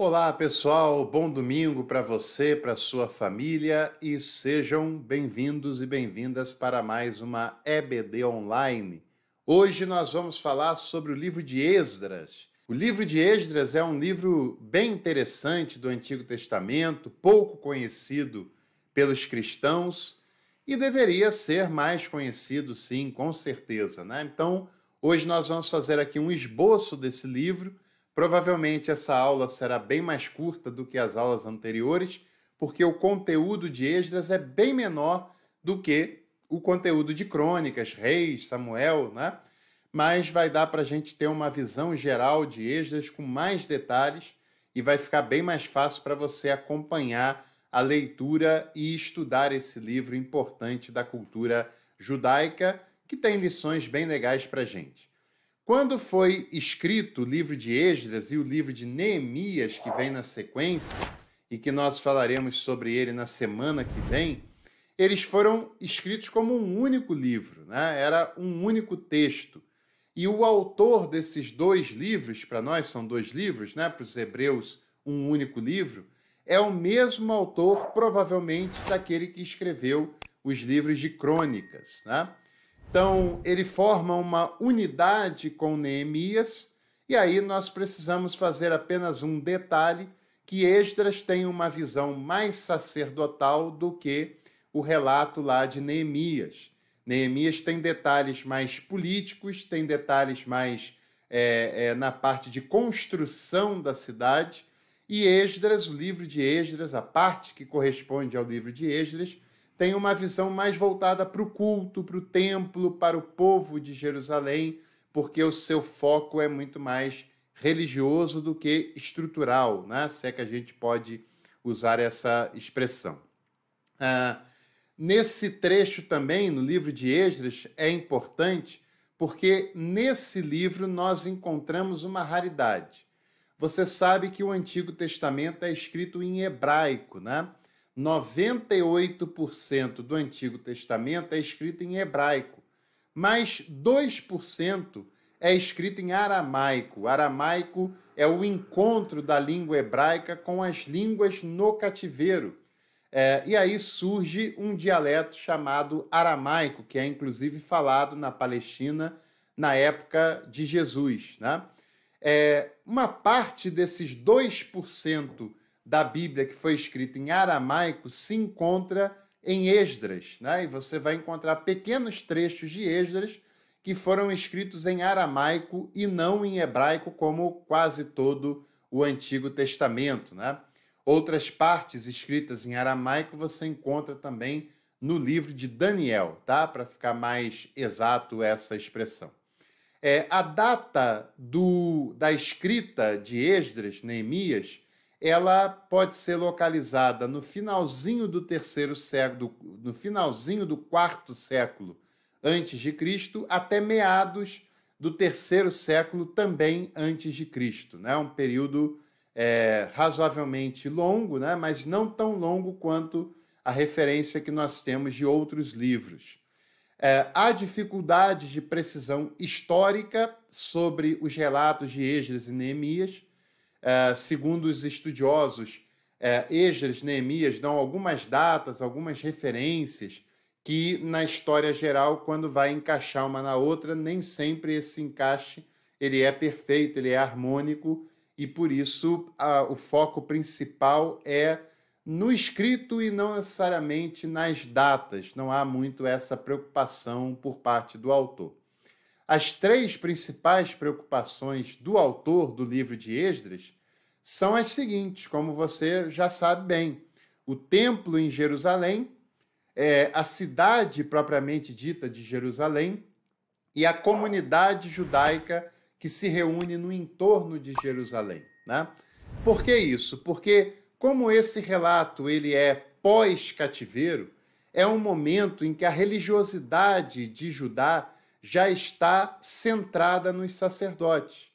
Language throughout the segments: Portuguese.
Olá, pessoal. Bom domingo para você, para sua família e sejam bem-vindos e bem-vindas para mais uma EBD Online. Hoje nós vamos falar sobre o livro de Esdras. O livro de Esdras é um livro bem interessante do Antigo Testamento, pouco conhecido pelos cristãos e deveria ser mais conhecido, sim, com certeza, né? Então, hoje nós vamos fazer aqui um esboço desse livro Provavelmente essa aula será bem mais curta do que as aulas anteriores, porque o conteúdo de Esdras é bem menor do que o conteúdo de Crônicas, Reis, Samuel, né? Mas vai dar para a gente ter uma visão geral de Esdras com mais detalhes e vai ficar bem mais fácil para você acompanhar a leitura e estudar esse livro importante da cultura judaica, que tem lições bem legais para gente. Quando foi escrito o livro de Esdras e o livro de Neemias, que vem na sequência, e que nós falaremos sobre ele na semana que vem, eles foram escritos como um único livro, né? era um único texto. E o autor desses dois livros, para nós são dois livros, né? para os hebreus, um único livro, é o mesmo autor, provavelmente, daquele que escreveu os livros de crônicas. Né? Então, ele forma uma unidade com Neemias, e aí nós precisamos fazer apenas um detalhe, que Esdras tem uma visão mais sacerdotal do que o relato lá de Neemias. Neemias tem detalhes mais políticos, tem detalhes mais é, é, na parte de construção da cidade, e Esdras, o livro de Esdras, a parte que corresponde ao livro de Esdras, tem uma visão mais voltada para o culto, para o templo, para o povo de Jerusalém, porque o seu foco é muito mais religioso do que estrutural, né? se é que a gente pode usar essa expressão. Ah, nesse trecho também, no livro de Esdras, é importante porque nesse livro nós encontramos uma raridade. Você sabe que o Antigo Testamento é escrito em hebraico, né? 98% do Antigo Testamento é escrito em hebraico, mas 2% é escrito em aramaico. Aramaico é o encontro da língua hebraica com as línguas no cativeiro. É, e aí surge um dialeto chamado aramaico, que é inclusive falado na Palestina na época de Jesus. Né? É, uma parte desses 2% da Bíblia que foi escrita em aramaico se encontra em Esdras, né? E você vai encontrar pequenos trechos de Esdras que foram escritos em aramaico e não em hebraico, como quase todo o Antigo Testamento, né? Outras partes escritas em aramaico você encontra também no livro de Daniel, tá? Para ficar mais exato essa expressão. É, a data do, da escrita de Esdras, Neemias, ela pode ser localizada no finalzinho do terceiro século, no finalzinho do quarto século antes de Cristo até meados do terceiro século também antes de Cristo, né? Um período é, razoavelmente longo, né? Mas não tão longo quanto a referência que nós temos de outros livros. É, há dificuldades de precisão histórica sobre os relatos de Esdras e Neemias é, segundo os estudiosos, é, Esdras, Neemias dão algumas datas, algumas referências que na história geral, quando vai encaixar uma na outra, nem sempre esse encaixe ele é perfeito, ele é harmônico e por isso a, o foco principal é no escrito e não necessariamente nas datas. Não há muito essa preocupação por parte do autor. As três principais preocupações do autor do livro de Esdras são as seguintes, como você já sabe bem: o templo em Jerusalém, é, a cidade propriamente dita de Jerusalém e a comunidade judaica que se reúne no entorno de Jerusalém. Né? Por que isso? Porque como esse relato ele é pós-cativeiro, é um momento em que a religiosidade de Judá já está centrada nos sacerdotes.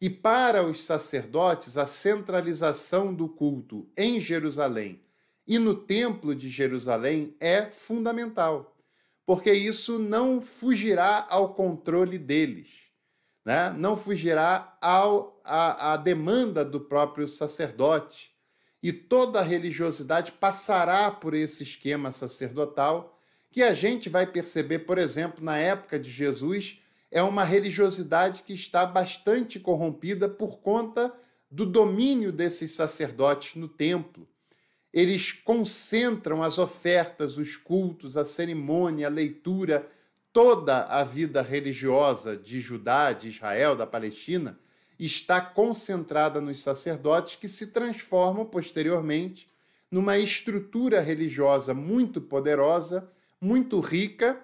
E para os sacerdotes, a centralização do culto em Jerusalém e no Templo de Jerusalém é fundamental, porque isso não fugirá ao controle deles, né? não fugirá ao, à, demanda do próprio sacerdote. E toda a religiosidade passará por esse esquema sacerdotal que a gente vai perceber, por exemplo, na época de Jesus, é uma religiosidade que está bastante corrompida por conta do domínio desses sacerdotes no templo. Eles concentram as ofertas, os cultos, a cerimônia, a leitura, toda a vida religiosa de Judá, de Israel, da Palestina, está concentrada nos sacerdotes que se transformam posteriormente numa estrutura religiosa muito poderosa muito rica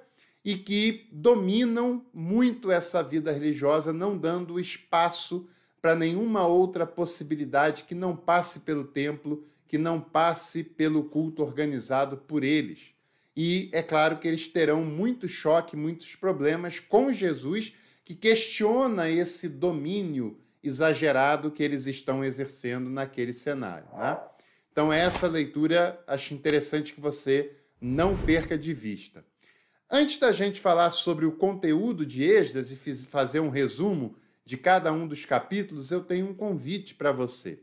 e que dominam muito essa vida religiosa, não dando espaço para nenhuma outra possibilidade que não passe pelo templo, que não passe pelo culto organizado por eles. E é claro que eles terão muito choque, muitos problemas com Jesus, que questiona esse domínio exagerado que eles estão exercendo naquele cenário. Né? Então, essa leitura acho interessante que você não perca de vista. Antes da gente falar sobre o conteúdo de Esdras e fazer um resumo de cada um dos capítulos, eu tenho um convite para você.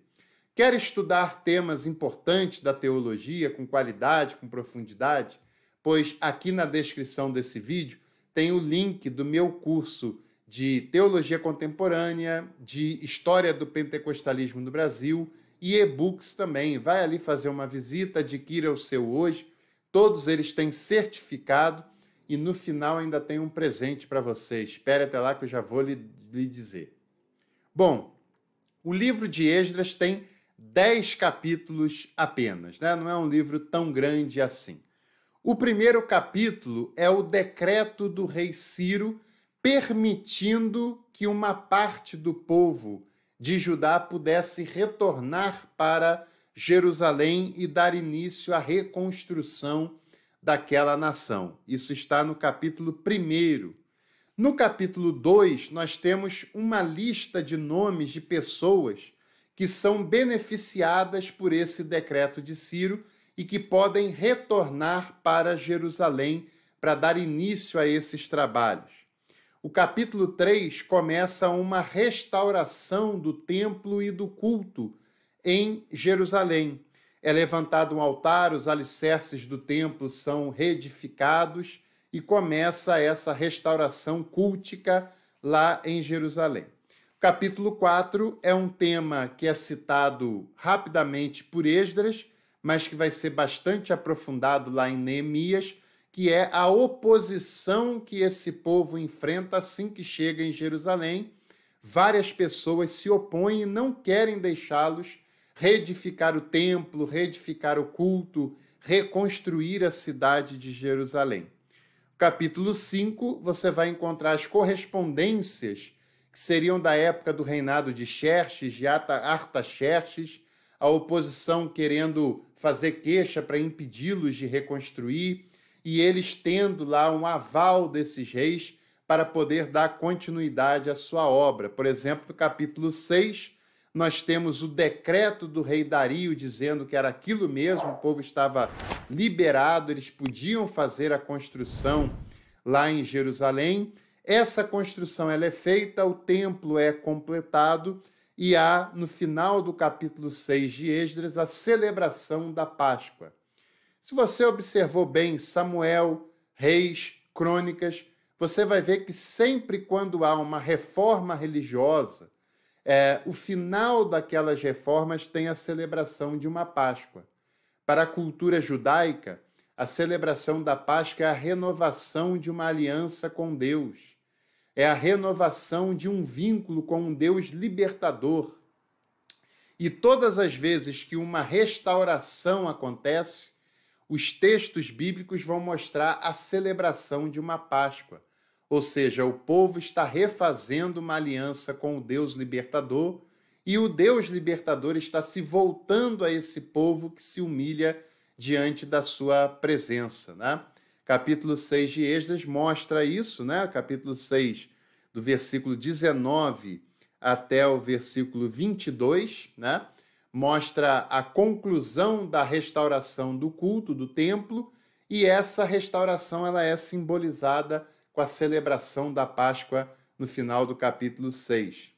Quer estudar temas importantes da teologia com qualidade, com profundidade? Pois aqui na descrição desse vídeo tem o link do meu curso de Teologia Contemporânea, de História do Pentecostalismo no Brasil e e-books também. Vai ali fazer uma visita, adquira o seu hoje Todos eles têm certificado e no final ainda tem um presente para você. Espere até lá que eu já vou lhe, lhe dizer. Bom, o livro de Esdras tem 10 capítulos apenas, né? não é um livro tão grande assim. O primeiro capítulo é o decreto do rei Ciro permitindo que uma parte do povo de Judá pudesse retornar para Jerusalém e dar início à reconstrução daquela nação. Isso está no capítulo 1. No capítulo 2, nós temos uma lista de nomes de pessoas que são beneficiadas por esse decreto de Ciro e que podem retornar para Jerusalém para dar início a esses trabalhos. O capítulo 3 começa uma restauração do templo e do culto em Jerusalém. É levantado um altar, os alicerces do templo são reedificados e começa essa restauração cultica lá em Jerusalém. capítulo 4 é um tema que é citado rapidamente por Esdras, mas que vai ser bastante aprofundado lá em Neemias, que é a oposição que esse povo enfrenta assim que chega em Jerusalém. Várias pessoas se opõem e não querem deixá-los reedificar o templo, reedificar o culto, reconstruir a cidade de Jerusalém. Capítulo 5, você vai encontrar as correspondências que seriam da época do reinado de Xerxes, de Artaxerxes, a oposição querendo fazer queixa para impedi-los de reconstruir, e eles tendo lá um aval desses reis para poder dar continuidade à sua obra. Por exemplo, no capítulo 6, nós temos o decreto do rei Dario dizendo que era aquilo mesmo, o povo estava liberado, eles podiam fazer a construção lá em Jerusalém. Essa construção ela é feita, o templo é completado e há no final do capítulo 6 de Esdras a celebração da Páscoa. Se você observou bem Samuel, Reis, Crônicas, você vai ver que sempre quando há uma reforma religiosa, é, o final daquelas reformas tem a celebração de uma Páscoa. Para a cultura judaica, a celebração da Páscoa é a renovação de uma aliança com Deus, é a renovação de um vínculo com um Deus libertador. E todas as vezes que uma restauração acontece, os textos bíblicos vão mostrar a celebração de uma Páscoa ou seja, o povo está refazendo uma aliança com o Deus libertador e o Deus libertador está se voltando a esse povo que se humilha diante da sua presença, né? Capítulo 6 de Esdras mostra isso, né? Capítulo 6, do versículo 19 até o versículo 22, né? Mostra a conclusão da restauração do culto do templo e essa restauração ela é simbolizada com a celebração da Páscoa no final do capítulo 6.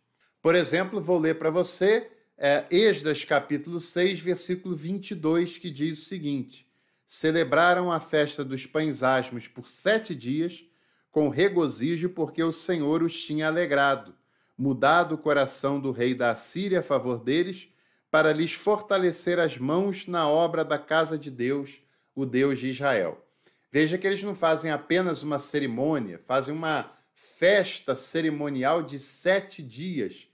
Por exemplo, vou ler para você é, Esdras capítulo 6, versículo 22, que diz o seguinte: Celebraram a festa dos pães asmos por sete dias, com regozijo, porque o Senhor os tinha alegrado, mudado o coração do rei da Assíria a favor deles, para lhes fortalecer as mãos na obra da casa de Deus, o Deus de Israel. Veja que eles não fazem apenas uma cerimônia, fazem uma festa cerimonial de sete dias,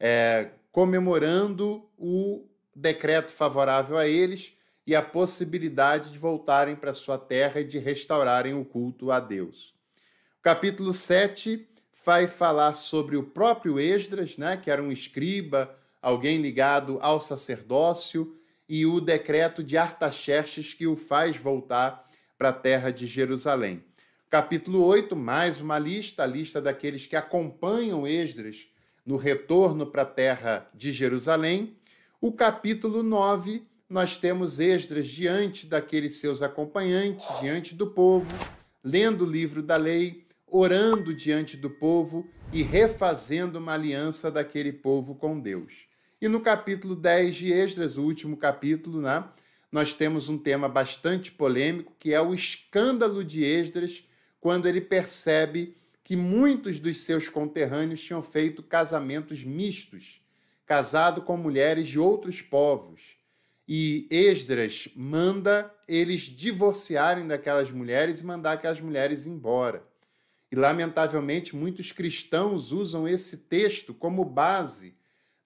é, comemorando o decreto favorável a eles e a possibilidade de voltarem para sua terra e de restaurarem o culto a Deus. O capítulo 7 vai falar sobre o próprio Esdras, né, que era um escriba, alguém ligado ao sacerdócio, e o decreto de Artaxerxes que o faz voltar para a terra de Jerusalém. Capítulo 8, mais uma lista, a lista daqueles que acompanham Esdras no retorno para a terra de Jerusalém. O capítulo 9, nós temos Esdras diante daqueles seus acompanhantes, diante do povo, lendo o livro da lei, orando diante do povo e refazendo uma aliança daquele povo com Deus. E no capítulo 10 de Esdras, o último capítulo, né, nós temos um tema bastante polêmico, que é o escândalo de Esdras, quando ele percebe que muitos dos seus conterrâneos tinham feito casamentos mistos, casado com mulheres de outros povos. E Esdras manda eles divorciarem daquelas mulheres e mandar aquelas mulheres embora. E, lamentavelmente, muitos cristãos usam esse texto como base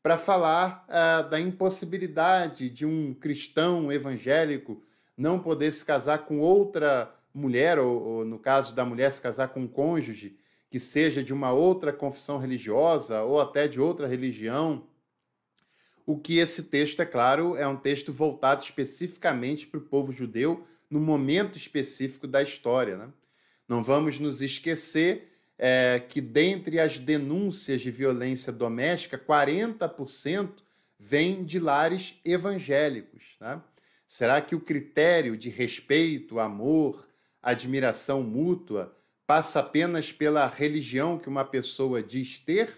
para falar uh, da impossibilidade de um cristão evangélico não poder se casar com outra mulher, ou, ou, no caso da mulher se casar com um cônjuge que seja de uma outra confissão religiosa ou até de outra religião. O que esse texto, é claro, é um texto voltado especificamente para o povo judeu no momento específico da história. Né? Não vamos nos esquecer é, que dentre as denúncias de violência doméstica, 40% vem de lares evangélicos. Tá? Será que o critério de respeito, amor, admiração mútua passa apenas pela religião que uma pessoa diz ter?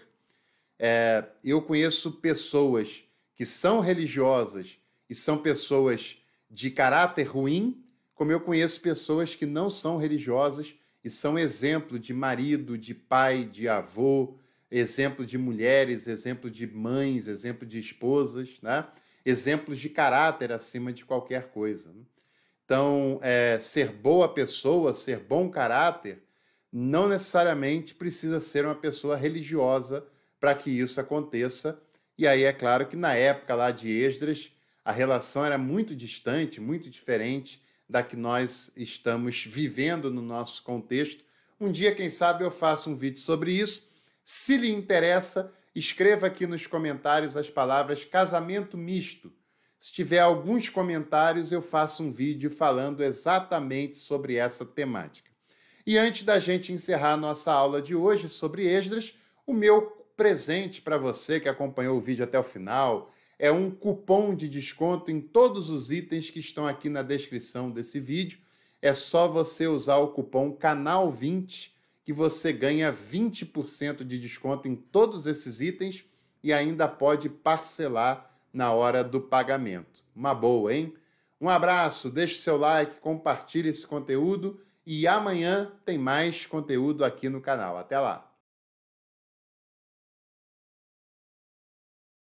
É, eu conheço pessoas que são religiosas e são pessoas de caráter ruim, como eu conheço pessoas que não são religiosas e são exemplo de marido, de pai, de avô, exemplo de mulheres, exemplo de mães, exemplo de esposas, né? exemplos de caráter acima de qualquer coisa. Né? Então, é, ser boa pessoa, ser bom caráter, não necessariamente precisa ser uma pessoa religiosa para que isso aconteça. E aí é claro que na época lá de Esdras, a relação era muito distante, muito diferente da que nós estamos vivendo no nosso contexto. Um dia, quem sabe, eu faço um vídeo sobre isso. Se lhe interessa, escreva aqui nos comentários as palavras casamento misto. Se tiver alguns comentários, eu faço um vídeo falando exatamente sobre essa temática. E antes da gente encerrar nossa aula de hoje sobre Esdras, o meu presente para você que acompanhou o vídeo até o final é um cupom de desconto em todos os itens que estão aqui na descrição desse vídeo. É só você usar o cupom CANAL20 que você ganha 20% de desconto em todos esses itens e ainda pode parcelar na hora do pagamento. Uma boa, hein? Um abraço, deixe seu like, compartilhe esse conteúdo e amanhã tem mais conteúdo aqui no canal. Até lá!